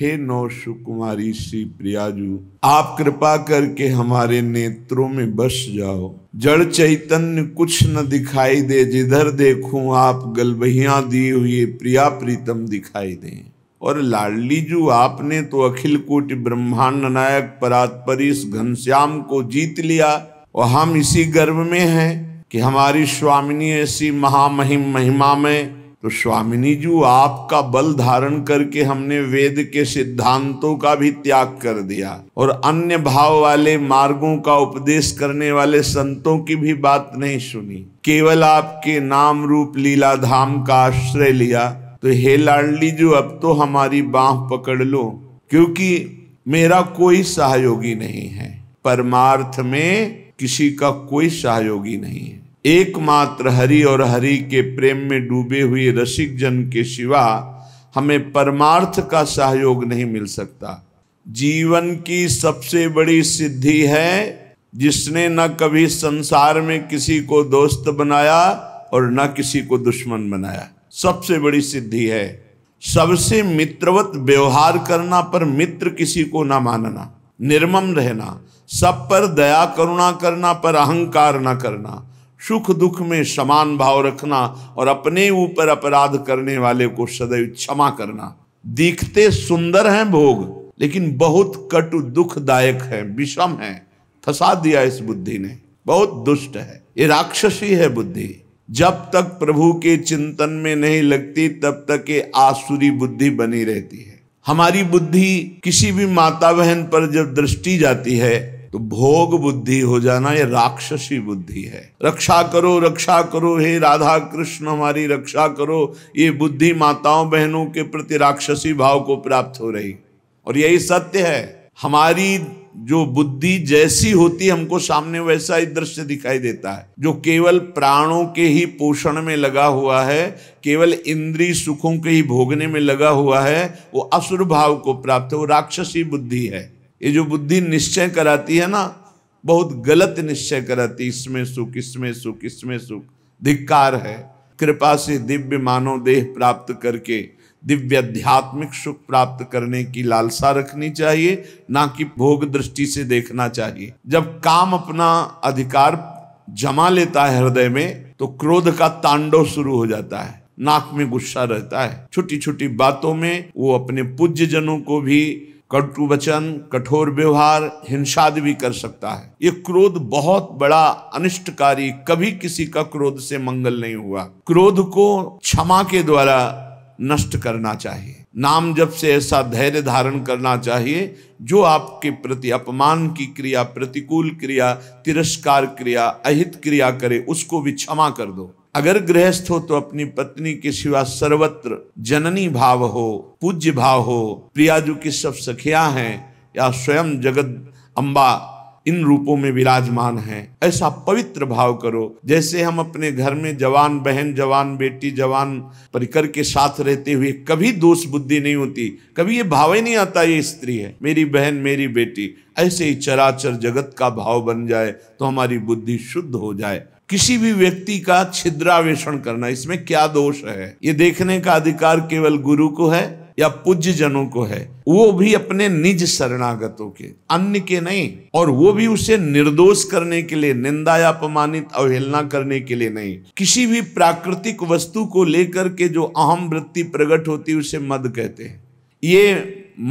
हे नौ सुकुमारी श्री प्रियाजू आप कृपा करके हमारे नेत्रों में बस जाओ जड़ चैतन्य कुछ न दिखाई दे जिधर देखूं आप गलबहिया दी हुई प्रिया प्रीतम दिखाई दें और लाडली जू आपने तो अखिल कोट ब्रह्मांड नायक परात्परिस घनश्याम को जीत लिया और हम इसी गर्व में हैं कि हमारी स्वामिनी ऐसी महामहिम महिमा में तो स्वामिनी जी आपका बल धारण करके हमने वेद के सिद्धांतों का भी त्याग कर दिया और अन्य भाव वाले मार्गों का उपदेश करने वाले संतों की भी बात नहीं सुनी केवल आपके नाम रूप लीला धाम का आश्रय लिया तो हे लाडली जो अब तो हमारी बाह पकड़ लो क्योंकि मेरा कोई सहयोगी नहीं है परमार्थ में किसी का कोई सहयोगी नहीं है एकमात्र हरि और हरि के प्रेम में डूबे हुए रसिक जन के सिवा हमें परमार्थ का सहयोग नहीं मिल सकता जीवन की सबसे बड़ी सिद्धि है जिसने न कभी संसार में किसी को दोस्त बनाया और न किसी को दुश्मन बनाया सबसे बड़ी सिद्धि है सबसे मित्रवत व्यवहार करना पर मित्र किसी को ना मानना निर्मम रहना सब पर दया करुणा करना पर अहंकार न करना सुख दुख में समान भाव रखना और अपने ऊपर अपराध करने वाले को सदैव क्षमा करना दिखते सुंदर हैं भोग लेकिन बहुत कटु दुखदायक है विषम है फसा दिया इस बुद्धि ने बहुत दुष्ट है ये राक्षसी है बुद्धि जब तक प्रभु के चिंतन में नहीं लगती तब तक ये आसुरी बुद्धि बनी रहती है हमारी बुद्धि किसी भी माता बहन पर जब दृष्टि जाती है तो भोग बुद्धि हो जाना ये राक्षसी बुद्धि है रक्षा करो रक्षा करो हे राधा कृष्ण हमारी रक्षा करो ये बुद्धि माताओं बहनों के प्रति राक्षसी भाव को प्राप्त हो रही और यही सत्य है हमारी जो बुद्धि जैसी होती है हमको सामने वैसा ही दृश्य दिखाई देता है जो केवल प्राणों के ही पोषण में लगा हुआ है केवल इंद्री सुखों के ही भोगने में लगा हुआ है वो असुर भाव को प्राप्त है वो राक्षसी बुद्धि है ये जो बुद्धि निश्चय कराती है ना बहुत गलत निश्चय कराती इसमें सुख इसमें सुख इसमें सुख धिक्कार है कृपा से दिव्य मानव देह प्राप्त करके दिव्य आध्यात्मिक सुख प्राप्त करने की लालसा रखनी चाहिए ना कि भोग दृष्टि से देखना चाहिए जब काम अपना अधिकार जमा लेता है हृदय में तो क्रोध का तांडव शुरू हो जाता है नाक में गुस्सा रहता है छोटी छोटी बातों में वो अपने पूज्य जनों को भी कटु वचन कठोर व्यवहार हिंसा भी कर सकता है ये क्रोध बहुत बड़ा अनिष्टकारी कभी किसी का क्रोध से मंगल नहीं हुआ क्रोध को क्षमा के द्वारा नष्ट करना चाहिए नाम जब से ऐसा धैर्य धारण करना चाहिए जो आपके प्रति अपमान की क्रिया प्रतिकूल क्रिया तिरस्कार क्रिया अहित क्रिया करे उसको भी क्षमा कर दो अगर गृहस्थ हो तो अपनी पत्नी के सिवा सर्वत्र जननी भाव हो पूज्य भाव हो प्रियाजू की सब सखियां हैं या स्वयं जगत अम्बा इन रूपों में विराजमान है ऐसा पवित्र भाव करो जैसे हम अपने घर में जवान बहन जवान बेटी जवान परिकर के साथ रहते हुए कभी दोष बुद्धि नहीं होती कभी ये भाव ही नहीं आता ये स्त्री है मेरी बहन मेरी बेटी ऐसे ही चराचर जगत का भाव बन जाए तो हमारी बुद्धि शुद्ध हो जाए किसी भी व्यक्ति का छिद्रावेषण करना इसमें क्या दोष है ये देखने का अधिकार केवल गुरु को है या पूज्य जनों को है वो भी अपने निज शरणागतों के अन्य के नहीं और वो भी उसे निर्दोष करने के लिए निंदा या अपमानित अवहेलना करने के लिए नहीं किसी भी प्राकृतिक वस्तु को लेकर के जो अहम वृत्ति प्रकट होती है उसे मद कहते हैं ये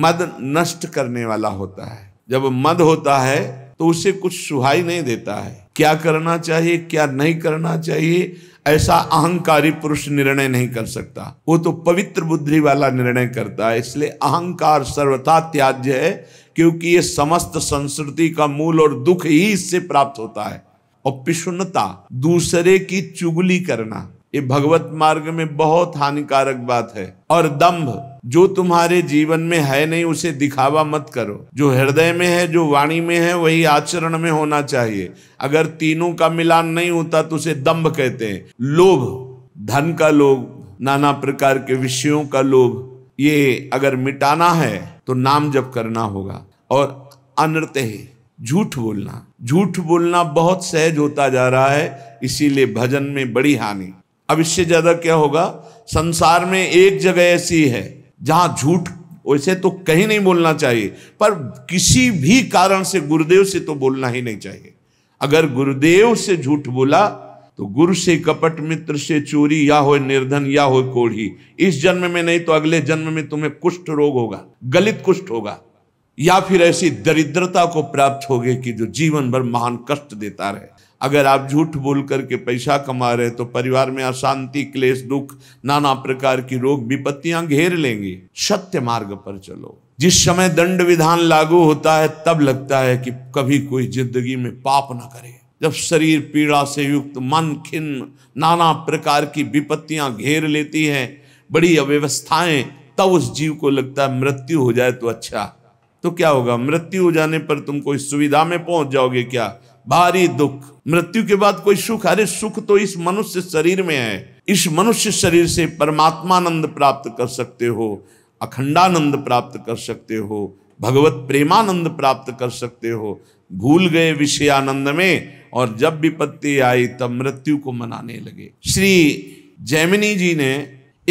मद नष्ट करने वाला होता है जब मद होता है तो उसे कुछ सुहाई नहीं देता है क्या करना चाहिए क्या नहीं करना चाहिए ऐसा अहंकारी पुरुष निर्णय नहीं कर सकता वो तो पवित्र बुद्धि वाला निर्णय करता है इसलिए अहंकार सर्वथा त्याज्य है क्योंकि ये समस्त संस्कृति का मूल और दुख ही इससे प्राप्त होता है और पिशुनता दूसरे की चुगली करना ये भगवत मार्ग में बहुत हानिकारक बात है और दंभ जो तुम्हारे जीवन में है नहीं उसे दिखावा मत करो जो हृदय में है जो वाणी में है वही आचरण में होना चाहिए अगर तीनों का मिलान नहीं होता तो उसे दम्भ कहते हैं लोभ धन का लोभ नाना प्रकार के विषयों का लोभ ये अगर मिटाना है तो नाम जप करना होगा और अनर्त ही झूठ बोलना झूठ बोलना बहुत सहज होता जा रहा है इसीलिए भजन में बड़ी हानि अब इससे ज्यादा क्या होगा संसार में एक जगह ऐसी है जहां झूठ वैसे तो कहीं नहीं बोलना चाहिए पर किसी भी कारण से गुरुदेव से तो बोलना ही नहीं चाहिए अगर गुरुदेव से झूठ बोला तो गुरु से कपट मित्र से चोरी या हो निर्धन या हो कोढ़ी इस जन्म में नहीं तो अगले जन्म में तुम्हें कुष्ठ रोग होगा गलित कुष्ठ होगा या फिर ऐसी दरिद्रता को प्राप्त होगी कि जो जीवन भर महान कष्ट देता रहे अगर आप झूठ बोल करके पैसा कमा रहे तो परिवार में अशांति क्लेश दुख नाना प्रकार की रोग विपत्तियां घेर लेंगी सत्य मार्ग पर चलो जिस समय दंड विधान लागू होता है तब लगता है कि कभी कोई जिंदगी में पाप ना करे जब शरीर पीड़ा से युक्त मन खिन्न नाना प्रकार की विपत्तियां घेर लेती हैं बड़ी अव्यवस्थाएं तब उस जीव को लगता है मृत्यु हो जाए तो अच्छा तो क्या होगा मृत्यु हो जाने पर तुम कोई सुविधा में पहुंच जाओगे क्या भारी दुख मृत्यु के बाद कोई सुख अरे सुख तो इस मनुष्य शरीर में है इस मनुष्य शरीर से परमात्मानंद प्राप्त कर सकते हो अखंडानंद प्राप्त कर सकते हो भगवत प्रेमानंद प्राप्त कर सकते हो भूल गए विषयानंद में और जब विपत्ति आई तब मृत्यु को मनाने लगे श्री जैमिनी जी ने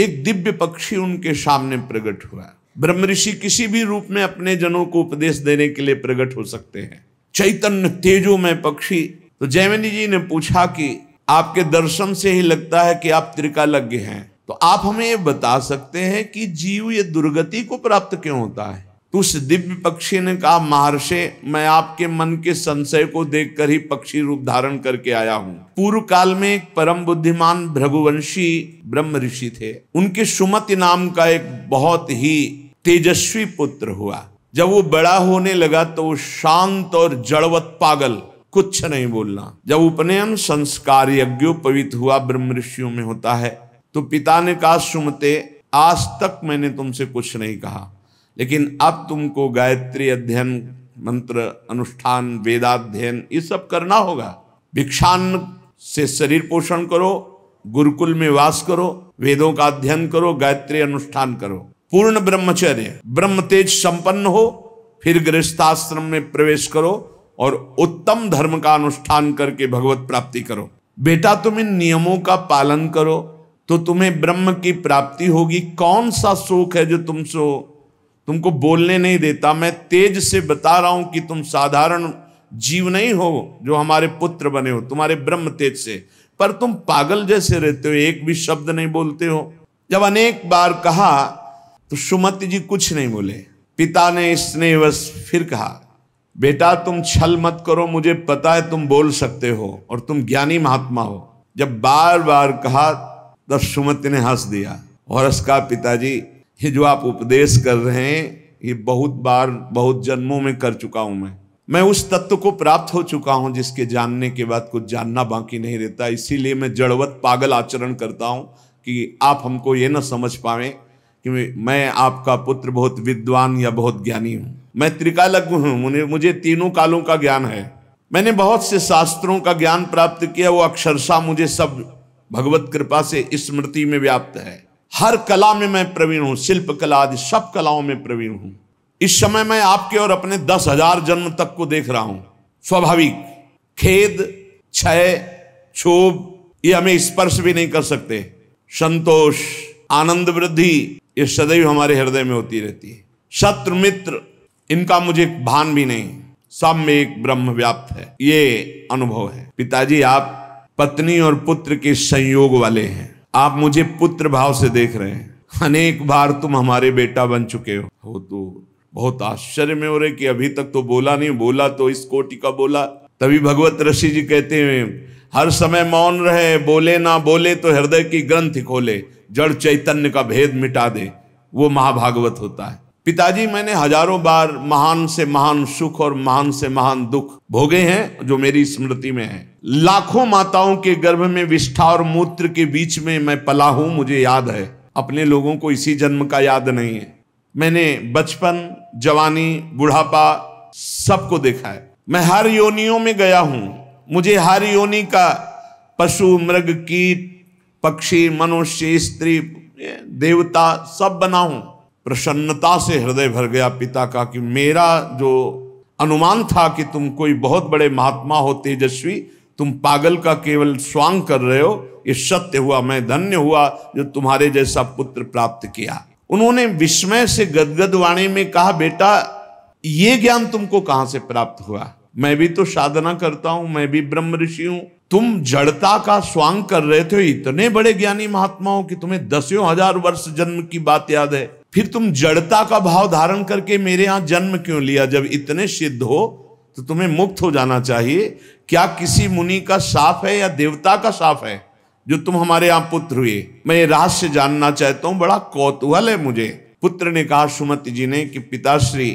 एक दिव्य पक्षी उनके सामने प्रकट हुआ ब्रह्म ऋषि किसी भी रूप में अपने जनों को उपदेश देने के लिए प्रकट हो सकते हैं चैतन्य तेजो में पक्षी तो जैमिनी जी ने पूछा कि आपके दर्शन से ही लगता है कि आप त्रिकालज्ञ हैं तो आप हमें ये बता सकते हैं कि जीव ये दुर्गति को प्राप्त क्यों होता है तो उस दिव्य पक्षी ने कहा महर्षि मैं आपके मन के संशय को देखकर ही पक्षी रूप धारण करके आया हूँ पूर्व काल में एक परम बुद्धिमान भ्रघुवंशी ब्रह्म ऋषि थे उनके सुमति नाम का एक बहुत ही तेजस्वी पुत्र हुआ जब वो बड़ा होने लगा तो वो शांत और जड़वत पागल कुछ नहीं बोलना जब उपनयन संस्कार पवित हुआ ब्रह्म ऋषियों में होता है तो पिता ने कहा सुमते आज तक मैंने तुमसे कुछ नहीं कहा लेकिन अब तुमको गायत्री अध्ययन मंत्र अनुष्ठान वेदाध्ययन ये सब करना होगा भिक्षान से शरीर पोषण करो गुरुकुल में वास करो वेदों का अध्ययन करो गायत्री अनुष्ठान करो पूर्ण ब्रह्मचर्य ब्रह्म तेज संपन्न हो फिर गृहस्थाश्रम में प्रवेश करो और उत्तम धर्म का अनुष्ठान करके भगवत प्राप्ति करो बेटा तुम इन नियमों का पालन करो तो तुम्हें ब्रह्म की प्राप्ति होगी कौन सा शोक है जो तुमसे हो तुमको बोलने नहीं देता मैं तेज से बता रहा हूं कि तुम साधारण जीव नहीं हो जो हमारे पुत्र बने हो तुम्हारे ब्रह्म तेज से पर तुम पागल जैसे रहते हो एक भी शब्द नहीं बोलते हो जब अनेक बार कहा तो सुमति जी कुछ नहीं बोले पिता ने इसने बस फिर कहा बेटा तुम छल मत करो मुझे पता है तुम बोल सकते हो और तुम ज्ञानी महात्मा हो जब बार बार कहा तब सुमति ने हंस दिया और हंसका पिताजी ये जो आप उपदेश कर रहे हैं ये बहुत बार बहुत जन्मों में कर चुका हूं मैं मैं उस तत्व को प्राप्त हो चुका हूं जिसके जानने के बाद कुछ जानना बाकी नहीं रहता इसीलिए मैं जड़वत पागल आचरण करता हूं कि आप हमको ये ना समझ पाएं कि मैं आपका पुत्र बहुत विद्वान या बहुत ज्ञानी हूं मैं त्रिकालज्ञ हूँ मुझे मुझे तीनों कालों का ज्ञान है मैंने बहुत से शास्त्रों का ज्ञान प्राप्त किया वो अक्षरशा मुझे सब भगवत कृपा से स्मृति में व्याप्त है हर कला में मैं प्रवीण हूँ शिल्प कला आदि सब कलाओं में प्रवीण हूँ इस समय मैं आपके और अपने दस हजार जन्म तक को देख रहा हूं स्वाभाविक खेद क्षय क्षोभ ये हमें स्पर्श भी नहीं कर सकते संतोष आनंद वृद्धि ये सदैव हमारे हृदय में होती रहती है शत्रु मित्र इनका मुझे भान भी नहीं सब में एक ब्रह्म व्याप्त है ये अनुभव है पिताजी आप पत्नी और पुत्र के संयोग वाले हैं आप मुझे पुत्र भाव से देख रहे हैं अनेक बार तुम हमारे बेटा बन चुके हो हो तो बहुत आश्चर्य में हो रहे कि अभी तक तो बोला नहीं बोला तो इस कोटि का बोला तभी भगवत ऋषि जी कहते हैं हर समय मौन रहे बोले ना बोले तो हृदय की ग्रंथि खोले जड़ चैतन्य का भेद मिटा दे वो महाभागवत होता है पिताजी मैंने हजारों बार महान से महान सुख और महान से महान दुख भोगे हैं जो मेरी स्मृति में है लाखों माताओं के गर्भ में विष्ठा और मूत्र के बीच में मैं पला हूं मुझे याद है अपने लोगों को इसी जन्म का याद नहीं है मैंने बचपन जवानी बुढ़ापा सबको देखा है मैं हर योनियों में गया हूं मुझे हर योनि का पशु मृग कीट पक्षी मनुष्य स्त्री देवता सब बनाऊं प्रसन्नता से हृदय भर गया पिता का कि मेरा जो अनुमान था कि तुम कोई बहुत बड़े महात्मा हो तेजस्वी तुम पागल का केवल स्वांग कर रहे हो ये सत्य हुआ मैं धन्य हुआ जो तुम्हारे जैसा पुत्र प्राप्त किया उन्होंने विस्मय से गदगद वाणी में कहा बेटा ये ज्ञान तुमको कहाँ से प्राप्त हुआ मैं भी तो साधना करता हूं मैं भी ब्रह्म ऋषि हूं तुम जड़ता का स्वांग कर रहे थे इतने बड़े ज्ञानी महात्माओं कि तुम्हें दसियों हजार वर्ष जन्म की बात याद है फिर तुम जड़ता का भाव धारण करके मेरे यहां जन्म क्यों लिया जब इतने सिद्ध हो तो तुम्हें मुक्त हो जाना चाहिए क्या किसी मुनि का साफ है या देवता का साफ है जो तुम हमारे यहाँ पुत्र हुए मैं ये रहस्य जानना चाहता हूं बड़ा कौतूहल है मुझे पुत्र ने कहा सुमति जी ने कि पिताश्री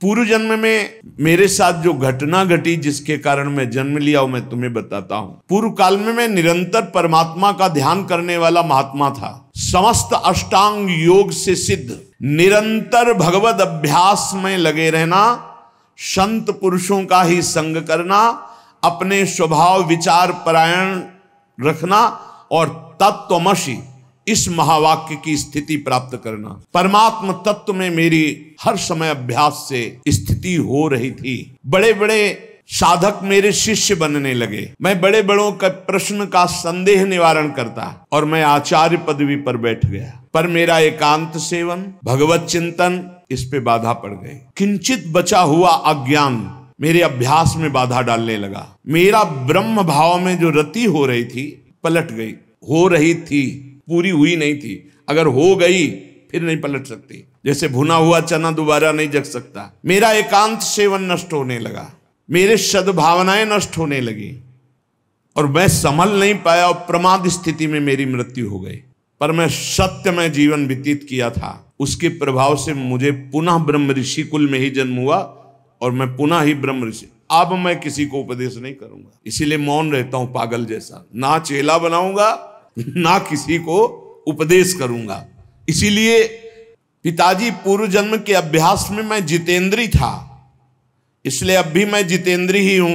पूर्व जन्म में मेरे साथ जो घटना घटी जिसके कारण मैं जन्म लिया हूं मैं तुम्हें बताता हूं पूर्व काल में मैं निरंतर परमात्मा का ध्यान करने वाला महात्मा था समस्त अष्टांग योग से सिद्ध निरंतर भगवत अभ्यास में लगे रहना संत पुरुषों का ही संग करना अपने स्वभाव विचार परायण रखना और तत्वमशी इस महावाक्य की स्थिति प्राप्त करना परमात्म तत्व में मेरी हर समय अभ्यास से स्थिति हो रही थी बड़े बड़े साधक मेरे शिष्य बनने लगे मैं बड़े बड़ों का प्रश्न का संदेह निवारण करता और मैं आचार्य पदवी पर बैठ गया पर मेरा एकांत सेवन भगवत चिंतन इस पे बाधा पड़ गई किंचित बचा हुआ अज्ञान मेरे अभ्यास में बाधा डालने लगा मेरा ब्रह्म भाव में जो रति हो रही थी पलट गई हो रही थी पूरी हुई नहीं थी अगर हो गई फिर नहीं पलट सकती जैसे भुना हुआ चना दोबारा नहीं जग सकता मेरा एकांत सेवन नष्ट होने लगा मेरे सद्भावनाएं नष्ट होने लगी और मैं संभल नहीं पाया और प्रमाद स्थिति में मेरी मृत्यु हो गई पर मैं सत्य में जीवन व्यतीत किया था उसके प्रभाव से मुझे पुनः ब्रह्म ऋषि कुल में ही जन्म हुआ और मैं पुनः ही ब्रह्म ऋषि अब मैं किसी को उपदेश नहीं करूंगा इसीलिए मौन रहता हूं पागल जैसा ना चेला बनाऊंगा ना किसी को उपदेश करूंगा इसीलिए पिताजी पूर्व जन्म के अभ्यास में मैं जितेंद्री था इसलिए अब भी मैं जितेंद्री ही हूं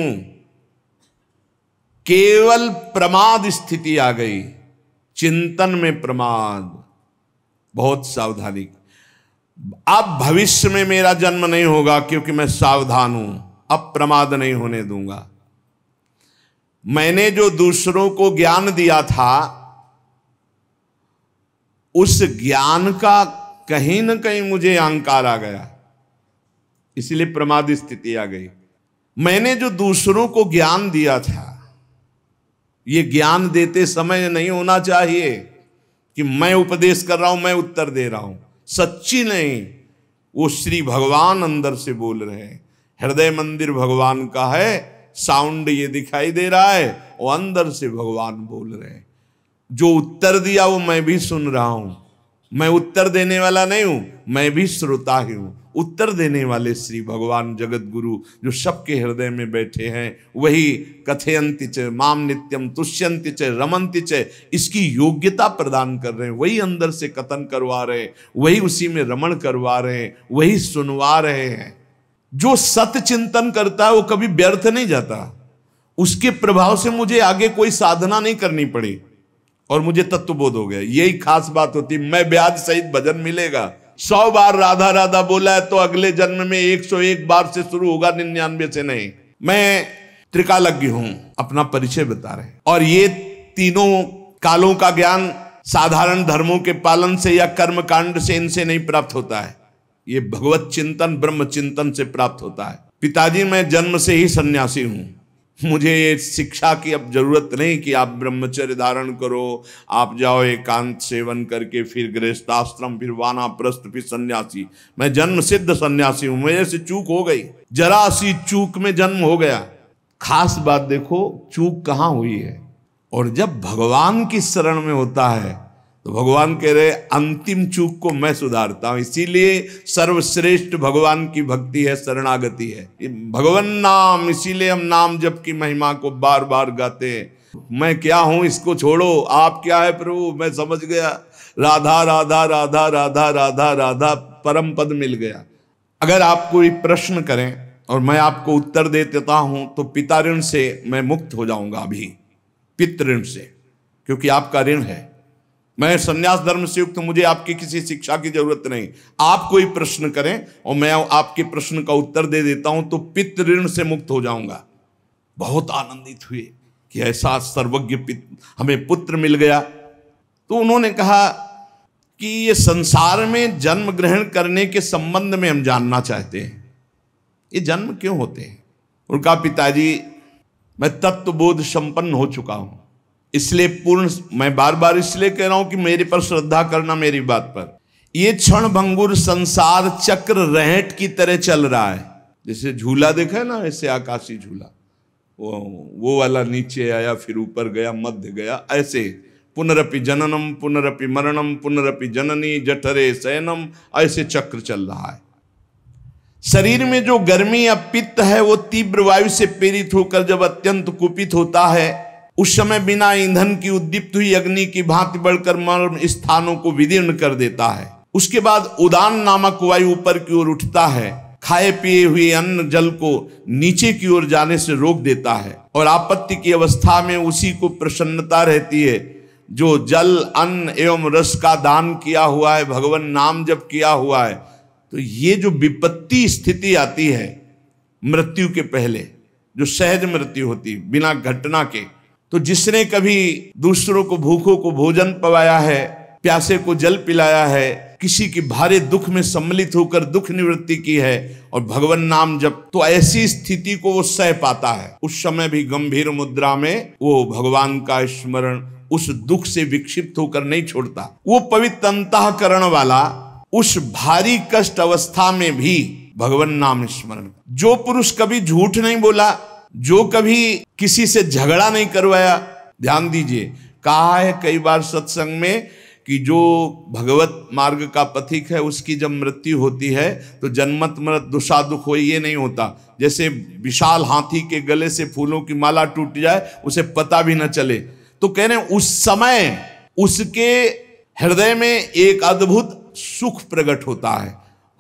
केवल प्रमाद स्थिति आ गई चिंतन में प्रमाद बहुत सावधानी अब भविष्य में मेरा जन्म नहीं होगा क्योंकि मैं सावधान हूं अब प्रमाद नहीं होने दूंगा मैंने जो दूसरों को ज्ञान दिया था उस ज्ञान का कहीं ना कहीं मुझे अहंकार आ गया इसलिए प्रमाद स्थिति आ गई मैंने जो दूसरों को ज्ञान दिया था ये ज्ञान देते समय नहीं होना चाहिए कि मैं उपदेश कर रहा हूं मैं उत्तर दे रहा हूं सच्ची नहीं वो श्री भगवान अंदर से बोल रहे हैं हृदय मंदिर भगवान का है साउंड ये दिखाई दे रहा है और अंदर से भगवान बोल रहे हैं जो उत्तर दिया वो मैं भी सुन रहा हूं मैं उत्तर देने वाला नहीं हूं मैं भी श्रोता ही हूं उत्तर देने वाले श्री भगवान जगत गुरु जो सबके हृदय में बैठे हैं वही कथयंति च माम नित्यम तुष्यंत च रमंत च इसकी योग्यता प्रदान कर रहे हैं वही अंदर से कथन करवा रहे हैं वही उसी में रमण करवा रहे हैं वही सुनवा रहे हैं जो सत चिंतन करता है वो कभी व्यर्थ नहीं जाता उसके प्रभाव से मुझे आगे कोई साधना नहीं करनी पड़ी और मुझे बोध हो गया यही खास बात होती मैं ब्याज सहित भजन मिलेगा सौ बार राधा राधा बोला है तो अगले जन्म में एक सौ एक बार से शुरू होगा निन्यानवे से नहीं मैं त्रिकालज्ञ हूं अपना परिचय बता रहे और ये तीनों कालों का ज्ञान साधारण धर्मों के पालन से या कर्म कांड से इनसे नहीं प्राप्त होता है ये भगवत चिंतन ब्रह्म चिंतन से प्राप्त होता है पिताजी मैं जन्म से ही सन्यासी हूं मुझे ये शिक्षा की अब जरूरत नहीं कि आप ब्रह्मचर्य धारण करो आप जाओ एकांत सेवन करके फिर गृहस्थाश्रम फिर वाना प्रस्त फिर सन्यासी मैं जन्म सिद्ध सन्यासी हूं मेरे से चूक हो गई जरा सी चूक में जन्म हो गया खास बात देखो चूक कहाँ हुई है और जब भगवान की शरण में होता है तो भगवान कह रहे अंतिम चूक को मैं सुधारता हूं इसीलिए सर्वश्रेष्ठ भगवान की भक्ति है शरणागति है भगवान नाम इसीलिए हम नाम जप की महिमा को बार बार गाते हैं मैं क्या हूं इसको छोड़ो आप क्या है प्रभु मैं समझ गया राधा राधा राधा राधा राधा राधा परम पद मिल गया अगर आप कोई प्रश्न करें और मैं आपको उत्तर दे देता हूं तो पिता ऋण से मैं मुक्त हो जाऊंगा अभी पितृण से क्योंकि आपका ऋण है मैं सन्यास धर्म से युक्त मुझे आपकी किसी शिक्षा की जरूरत नहीं आप कोई प्रश्न करें और मैं आपके प्रश्न का उत्तर दे देता हूं तो पित्त ऋण से मुक्त हो जाऊंगा बहुत आनंदित हुए कि ऐसा सर्वज्ञ हमें पुत्र मिल गया तो उन्होंने कहा कि ये संसार में जन्म ग्रहण करने के संबंध में हम जानना चाहते हैं ये जन्म क्यों होते हैं उनका पिताजी मैं तत्वबोध संपन्न हो चुका हूं इसलिए पूर्ण मैं बार बार इसलिए कह रहा हूं कि मेरे पर श्रद्धा करना मेरी बात पर ये क्षण भंगुर संसार चक्र रहट की तरह चल रहा है जैसे झूला देखा है ना ऐसे आकाशी झूला वो वो वाला नीचे आया फिर ऊपर गया मध्य गया ऐसे पुनरपि जननम पुनरपि मरणम पुनरपि जननी जठरे सैनम ऐसे चक्र चल रहा है शरीर में जो गर्मी या पित्त है वो तीव्र वायु से पीड़ित होकर जब अत्यंत कुपित होता है उस समय बिना ईंधन की उद्दीप्त हुई अग्नि की भांति बढ़कर मर्म स्थानों को विदीर्ण कर देता है उसके बाद उदान नामक वायु ऊपर की ओर उठता है खाए पिए हुए अन्न जल को नीचे की ओर जाने से रोक देता है और आपत्ति की अवस्था में उसी को प्रसन्नता रहती है जो जल अन्न एवं रस का दान किया हुआ है भगवान नाम जब किया हुआ है तो ये जो विपत्ति स्थिति आती है मृत्यु के पहले जो सहज मृत्यु होती बिना घटना के तो जिसने कभी दूसरों को भूखों को भोजन पवाया है प्यासे को जल पिलाया है किसी की भारे दुख में सम्मिलित होकर दुख निवृत्ति की है और भगवान नाम जब तो ऐसी स्थिति को वो सह पाता है उस समय भी गंभीर मुद्रा में वो भगवान का स्मरण उस दुख से विक्षिप्त होकर नहीं छोड़ता वो पवित्र अंतकरण वाला उस भारी कष्ट अवस्था में भी भगवान नाम स्मरण जो पुरुष कभी झूठ नहीं बोला जो कभी किसी से झगड़ा नहीं करवाया ध्यान दीजिए कहा है कई बार सत्संग में कि जो भगवत मार्ग का पथिक है उसकी जब मृत्यु होती है तो जन्मत मृत दुषा दुख हो ये नहीं होता जैसे विशाल हाथी के गले से फूलों की माला टूट जाए उसे पता भी न चले तो कह रहे उस समय उसके हृदय में एक अद्भुत सुख प्रकट होता है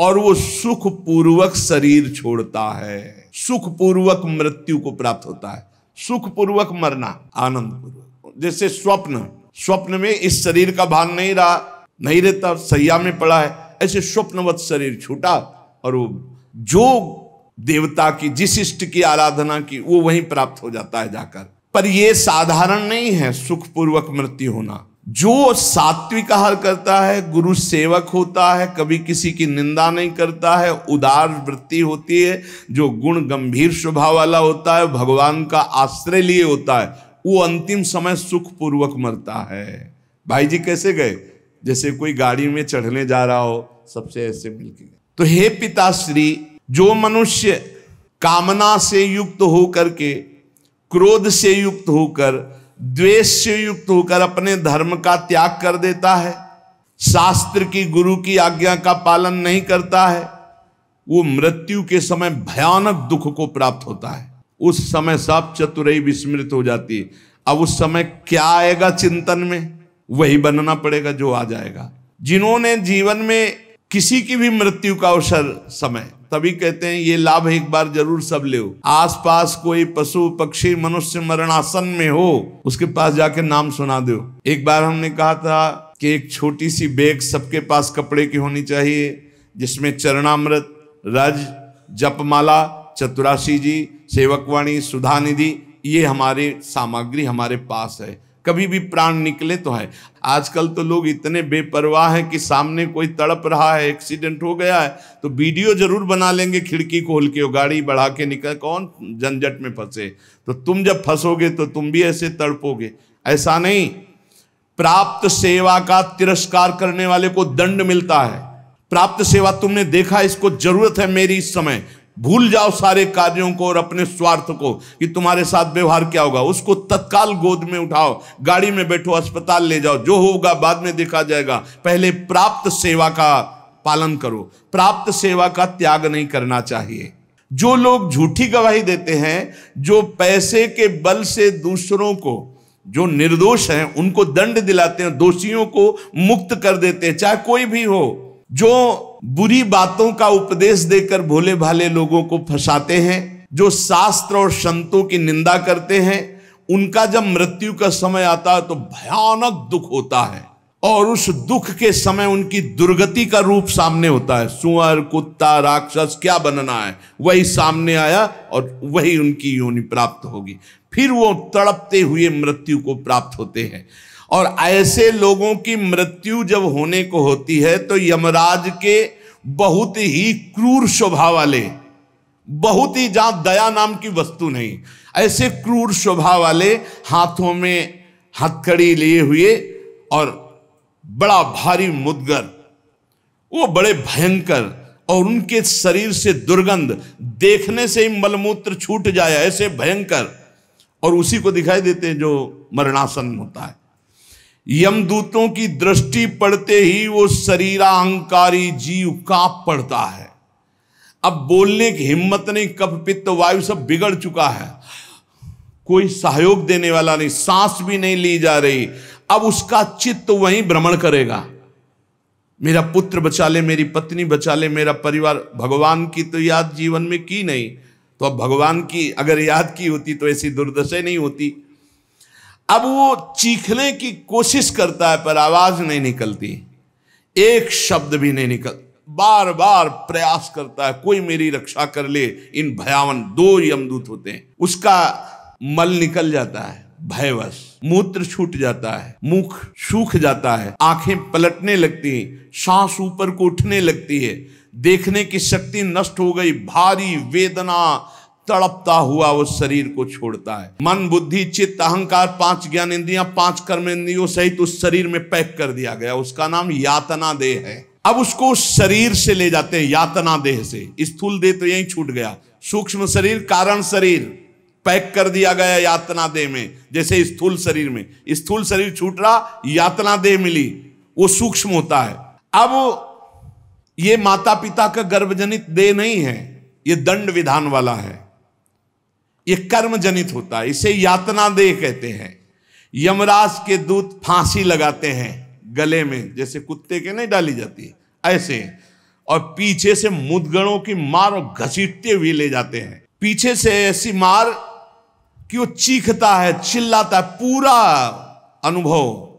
और वो सुख पूर्वक शरीर छोड़ता है सुखपूर्वक मृत्यु को प्राप्त होता है सुखपूर्वक मरना आनंद पूर्वक जैसे स्वप्न स्वप्न में इस शरीर का भान नहीं रहा नहीं रहता सैया में पड़ा है ऐसे स्वप्नवत शरीर छूटा और वो जो देवता की जिस इष्ट की आराधना की वो वहीं प्राप्त हो जाता है जाकर पर यह साधारण नहीं है सुखपूर्वक मृत्यु होना जो सात्विक आहार करता है गुरु सेवक होता है कभी किसी की निंदा नहीं करता है उदार वृत्ति होती है जो गुण गंभीर स्वभाव वाला होता है भगवान का आश्रय लिए होता है वो अंतिम समय सुखपूर्वक मरता है भाई जी कैसे गए जैसे कोई गाड़ी में चढ़ने जा रहा हो सबसे ऐसे मिलके गए तो हे पिताश्री जो मनुष्य कामना से युक्त होकर के क्रोध से युक्त होकर द्वेष से युक्त होकर अपने धर्म का त्याग कर देता है शास्त्र की गुरु की आज्ञा का पालन नहीं करता है वो मृत्यु के समय भयानक दुख को प्राप्त होता है उस समय सब चतुराई विस्मृत हो जाती है अब उस समय क्या आएगा चिंतन में वही बनना पड़ेगा जो आ जाएगा जिन्होंने जीवन में किसी की भी मृत्यु का अवसर समय तभी कहते हैं ये लाभ एक बार जरूर सब ले आस पास कोई पशु पक्षी मनुष्य मरणासन में हो उसके पास जाके नाम सुना दो एक बार हमने कहा था कि एक छोटी सी बैग सबके पास कपड़े की होनी चाहिए जिसमें चरणामृत रज जपमाला चतुराशी जी सेवकवाणी सुधा निधि ये हमारे सामग्री हमारे पास है कभी भी प्राण निकले तो है आजकल तो लोग इतने बेपरवाह हैं कि सामने कोई तड़प रहा है एक्सीडेंट हो गया है तो वीडियो जरूर बना लेंगे खिड़की खोल के गाड़ी बढ़ा के निकल कौन झंझट में फंसे तो तुम जब फंसोगे तो तुम भी ऐसे तड़पोगे ऐसा नहीं प्राप्त सेवा का तिरस्कार करने वाले को दंड मिलता है प्राप्त सेवा तुमने देखा इसको जरूरत है मेरी इस समय भूल जाओ सारे कार्यों को और अपने स्वार्थ को कि तुम्हारे साथ व्यवहार क्या होगा उसको तत्काल गोद में उठाओ गाड़ी में बैठो अस्पताल ले जाओ जो होगा बाद में देखा जाएगा पहले प्राप्त सेवा का पालन करो प्राप्त सेवा का त्याग नहीं करना चाहिए जो लोग झूठी गवाही देते हैं जो पैसे के बल से दूसरों को जो निर्दोष हैं उनको दंड दिलाते हैं दोषियों को मुक्त कर देते हैं चाहे कोई भी हो जो बुरी बातों का उपदेश देकर भोले भाले लोगों को फंसाते हैं जो शास्त्र और संतों की निंदा करते हैं उनका जब मृत्यु का समय आता है तो भयानक दुख होता है और उस दुख के समय उनकी दुर्गति का रूप सामने होता है सुअर कुत्ता राक्षस क्या बनना है वही सामने आया और वही उनकी योनि प्राप्त होगी फिर वो तड़पते हुए मृत्यु को प्राप्त होते हैं और ऐसे लोगों की मृत्यु जब होने को होती है तो यमराज के बहुत ही क्रूर स्वभाव वाले बहुत ही जहां दया नाम की वस्तु नहीं ऐसे क्रूर स्वभाव वाले हाथों में हथकड़ी लिए हुए और बड़ा भारी मुदगर वो बड़े भयंकर और उनके शरीर से दुर्गंध देखने से ही मलमूत्र छूट जाए ऐसे भयंकर और उसी को दिखाई देते हैं जो मरणासन होता है यमदूतों की दृष्टि पड़ते ही वो अहंकारी जीव कांप पड़ता है अब बोलने की हिम्मत नहीं कप पित्त वायु सब बिगड़ चुका है कोई सहयोग देने वाला नहीं सांस भी नहीं ली जा रही अब उसका चित्त वहीं भ्रमण करेगा मेरा पुत्र बचा ले मेरी पत्नी बचा ले मेरा परिवार भगवान की तो याद जीवन में की नहीं तो अब भगवान की अगर याद की होती तो ऐसी दुर्दशा नहीं होती अब वो चीखने की कोशिश करता है पर आवाज नहीं निकलती एक शब्द भी नहीं निकल बार बार प्रयास करता है कोई मेरी रक्षा कर ले इन भयावन दो यमदूत होते हैं उसका मल निकल जाता है भयवश मूत्र छूट जाता है मुख सूख जाता है आंखें पलटने लगती हैं सांस ऊपर को उठने लगती है देखने की शक्ति नष्ट हो गई भारी वेदना तड़पता हुआ वो शरीर को छोड़ता है मन बुद्धि चित्त अहंकार पांच ज्ञान इंद्रिया पांच कर्म इंद्रियों सहित उस शरीर में पैक कर दिया गया उसका नाम यातना देह है अब उसको शरीर से ले जाते हैं यातना देह से स्थूल देह तो यही छूट गया सूक्ष्म शरीर कारण शरीर पैक कर दिया गया यातना देह में जैसे स्थूल शरीर में स्थूल शरीर छूट रहा यातना देह मिली वो सूक्ष्म होता है अब ये माता पिता का गर्भजनित देह नहीं है ये दंड विधान वाला है ये कर्म जनित होता है इसे यातना देह कहते हैं यमराज के दूत फांसी लगाते हैं गले में जैसे कुत्ते के नहीं डाली जाती ऐसे और पीछे से मुदगणों की मार और घसीटते हुए ले जाते हैं पीछे से ऐसी मार कि वो चीखता है चिल्लाता है पूरा अनुभव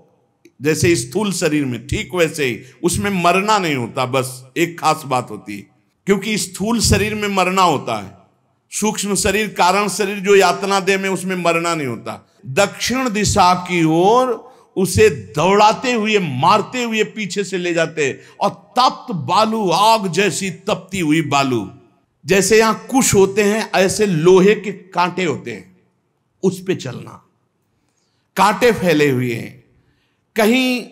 जैसे स्थूल शरीर में ठीक वैसे ही उसमें मरना नहीं होता बस एक खास बात होती है क्योंकि स्थूल शरीर में मरना होता है सूक्ष्म शरीर कारण शरीर जो यातना दे में उसमें मरना नहीं होता दक्षिण दिशा की ओर उसे दौड़ाते हुए मारते हुए पीछे से ले जाते और तप्त बालू आग जैसी तपती हुई बालू जैसे यहां कुश होते हैं ऐसे लोहे के कांटे होते हैं उस पर चलना कांटे फैले हुए हैं कहीं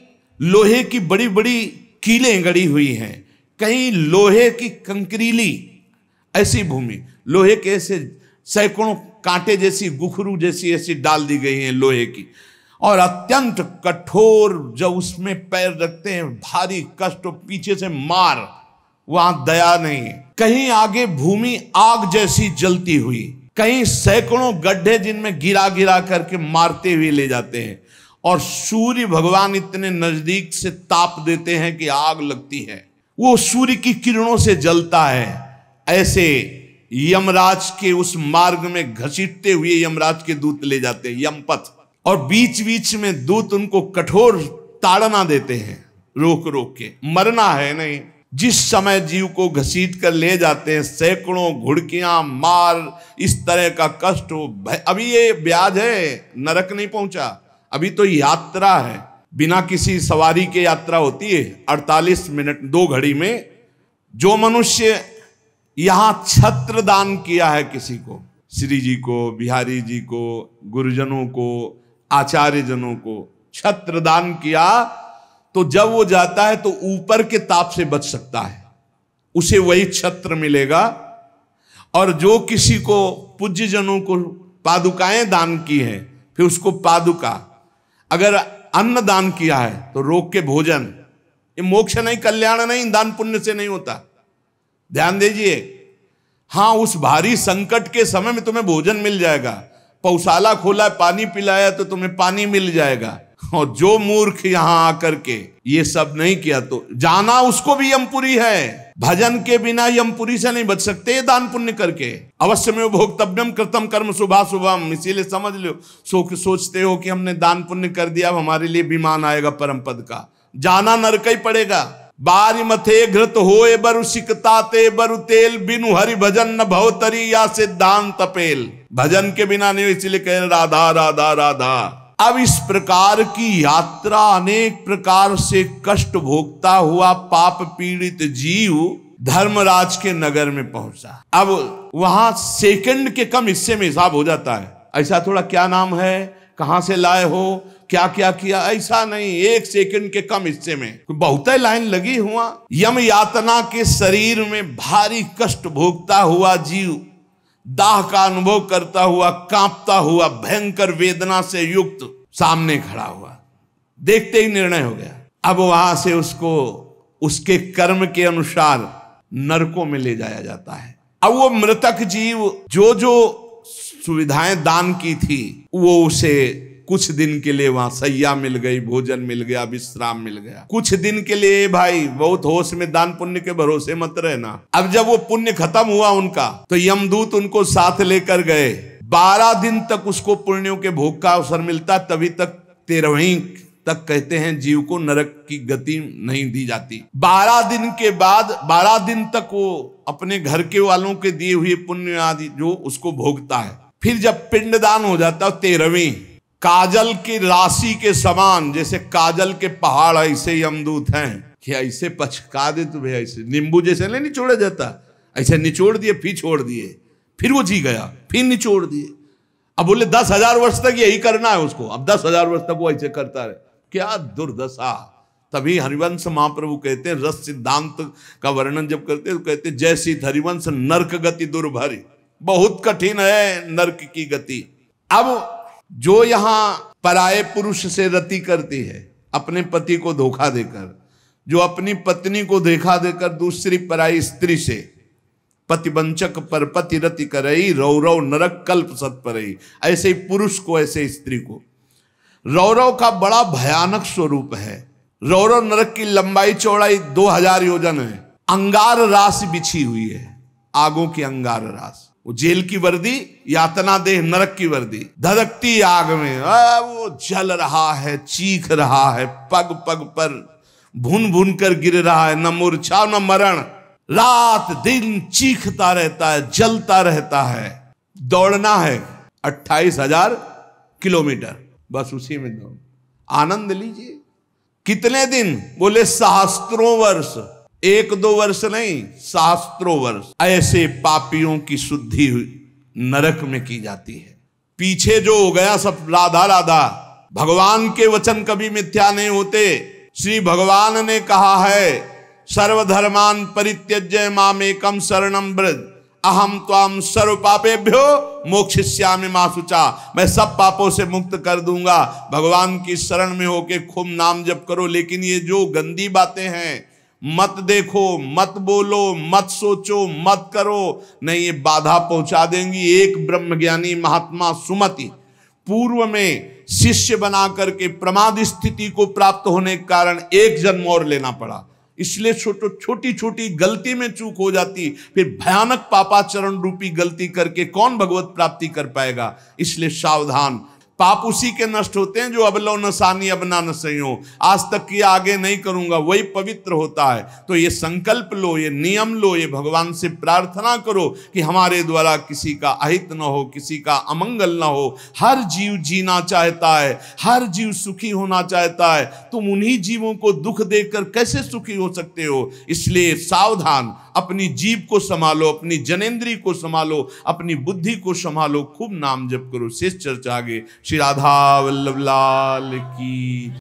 लोहे की बड़ी बड़ी कीलें गड़ी हुई हैं कहीं लोहे की कंकरीली ऐसी भूमि लोहे के ऐसे सैकड़ों कांटे जैसी गुखरू जैसी ऐसी डाल दी गई है लोहे की और अत्यंत कठोर जब उसमें पैर रखते हैं भारी कष्ट पीछे से मार वहां दया नहीं कहीं आगे भूमि आग जैसी जलती हुई कई सैकड़ों गड्ढे जिनमें गिरा गिरा करके मारते हुए ले जाते हैं और सूर्य भगवान इतने नजदीक से ताप देते हैं कि आग लगती है वो सूर्य की किरणों से जलता है ऐसे यमराज के उस मार्ग में घसीटते हुए यमराज के दूत ले जाते हैं यमपथ और बीच बीच में दूत उनको कठोर ताड़ना देते हैं रोक रोक के मरना है नहीं जिस समय जीव को घसीट कर ले जाते हैं सैकड़ों घुड़कियां मार इस तरह का कष्ट हो अभी ये ब्याज है नरक नहीं पहुंचा अभी तो यात्रा है बिना किसी सवारी के यात्रा होती है 48 मिनट दो घड़ी में जो मनुष्य यहां छत्र दान किया है किसी को श्री जी को बिहारी जी को गुरुजनों को आचार्य जनों को छत्र दान किया तो जब वो जाता है तो ऊपर के ताप से बच सकता है उसे वही छत्र मिलेगा और जो किसी को पूज्य जनों को पादुकाएं दान की हैं फिर उसको पादुका अगर अन्न दान किया है तो रोग के भोजन ये मोक्ष नहीं कल्याण नहीं दान पुण्य से नहीं होता ध्यान दीजिए हाँ उस भारी संकट के समय में तुम्हें भोजन मिल जाएगा पौशाला खोला पानी पिलाया तो तुम्हें पानी मिल जाएगा और जो मूर्ख यहाँ आकर के ये सब नहीं किया तो जाना उसको भी यमपुरी है भजन के बिना यमपुरी से नहीं बच सकते दान पुण्य करके अवश्य में उपभोक्तव्यम कृतम कर्म सुबह शुभम इसीलिए समझ लो सो, सोचते हो कि हमने दान पुण्य कर दिया अब हमारे लिए विमान आएगा परम पद का जाना नरक ही पड़ेगा बारी मथे घृत हो बरु ते बरु तेल बिनु हरि भजन न भवतरी या सिद्धांत पेल भजन के बिना नहीं इसीलिए कह राधा राधा राधा अब इस प्रकार की यात्रा अनेक प्रकार से कष्ट भोगता हुआ पाप पीड़ित जीव धर्मराज के नगर में पहुंचा अब वहां सेकंड के कम हिस्से में हिसाब हो जाता है ऐसा थोड़ा क्या नाम है कहां से लाए हो क्या क्या किया ऐसा नहीं एक सेकंड के कम हिस्से में बहुत लाइन लगी हुआ यम यातना के शरीर में भारी कष्ट भोगता हुआ जीव दाह का अनुभव करता हुआ कांपता हुआ भयंकर वेदना से युक्त सामने खड़ा हुआ देखते ही निर्णय हो गया अब वहां से उसको उसके कर्म के अनुसार नरकों में ले जाया जाता है अब वो मृतक जीव जो जो सुविधाएं दान की थी वो उसे कुछ दिन के लिए वहां सैया मिल गई भोजन मिल गया विश्राम मिल गया कुछ दिन के लिए भाई बहुत होश में दान पुण्य के भरोसे मत रहना अब जब वो पुण्य खत्म हुआ उनका तो यमदूत उनको साथ लेकर गए बारह दिन तक उसको पुण्यों के भोग का अवसर मिलता तभी तक तेरहवीं तक कहते हैं जीव को नरक की गति नहीं दी जाती बारह दिन के बाद बारह दिन तक वो अपने घर के वालों के दिए हुए पुण्य आदि जो उसको भोगता है फिर जब पिंडदान हो जाता है तेरहवीं काजल की राशि के समान जैसे काजल के पहाड़ ऐसे ही अमदूत हैं कि ऐसे पचका दे तुम्हें तो ऐसे नींबू जैसे नहीं निचोड़ा जाता ऐसे निचोड़ दिए फिर छोड़ दिए फिर वो जी गया फिर निचोड़ दिए अब बोले दस हजार वर्ष तक यही करना है उसको अब दस हजार वर्ष तक वो ऐसे करता रहे क्या दुर्दशा तभी हरिवंश महाप्रभु कहते हैं रस सिद्धांत का वर्णन जब करते तो कहते जय जैसी हरिवंश नर्क गति दुर्भरी बहुत कठिन है नर्क की गति अब जो यहां पराये पुरुष से रति करती है अपने पति को धोखा देकर जो अपनी पत्नी को देखा देकर दूसरी पराई स्त्री से पतिवंचक पर पति रति करी रौरव नरक कल्प सत परई ऐसे ही पुरुष को ऐसे स्त्री को रौरव का बड़ा भयानक स्वरूप है रौरव नरक की लंबाई चौड़ाई दो हजार योजन है अंगार राशि बिछी हुई है आगों की अंगार राशि वो जेल की वर्दी यातना देह नरक की वर्दी धधकती आग में आ, वो जल रहा है चीख रहा है पग पग पर भुन भुन कर गिर रहा है न मूर्छा न मरण रात दिन चीखता रहता है जलता रहता है दौड़ना है अट्ठाईस हजार किलोमीटर बस उसी में दौड़ आनंद लीजिए कितने दिन बोले सहस्त्रों वर्ष एक दो वर्ष नहीं शास्त्रों वर्ष ऐसे पापियों की शुद्धि नरक में की जाती है पीछे जो हो गया सब राधा राधा भगवान के वचन कभी मिथ्या नहीं होते श्री भगवान ने कहा है सर्वधर्मान परित्यज्य मामेकम शरणम ब्रज अहम त्वाम सर्व पापे भ्यो मोक्षिष्यामि मासुचा मैं सब पापों से मुक्त कर दूंगा भगवान की शरण में होके खूब नाम जप करो लेकिन ये जो गंदी बातें हैं मत देखो मत बोलो मत सोचो मत करो नहीं ये बाधा पहुंचा देंगी एक ब्रह्मज्ञानी महात्मा सुमति पूर्व में शिष्य बना करके प्रमाद स्थिति को प्राप्त होने के कारण एक जन्म और लेना पड़ा इसलिए छोटो छोटी छोटी गलती में चूक हो जाती फिर भयानक पापाचरण रूपी गलती करके कौन भगवत प्राप्ति कर पाएगा इसलिए सावधान पाप उसी के नष्ट होते हैं जो अबलो नसानी अबना सही हो आज तक किया आगे नहीं करूंगा वही पवित्र होता है तो ये संकल्प लो ये नियम लो ये भगवान से प्रार्थना करो कि हमारे द्वारा किसी का अहित न हो किसी का अमंगल न हो हर जीव जीना चाहता है हर जीव सुखी होना चाहता है तुम उन्हीं जीवों को दुख देकर कैसे सुखी हो सकते हो इसलिए सावधान अपनी जीव को संभालो अपनी जनेन्द्री को संभालो अपनी बुद्धि को संभालो खूब नाम जप करो शेष चर्चा आगे श्री राधा वल्लभ लाल की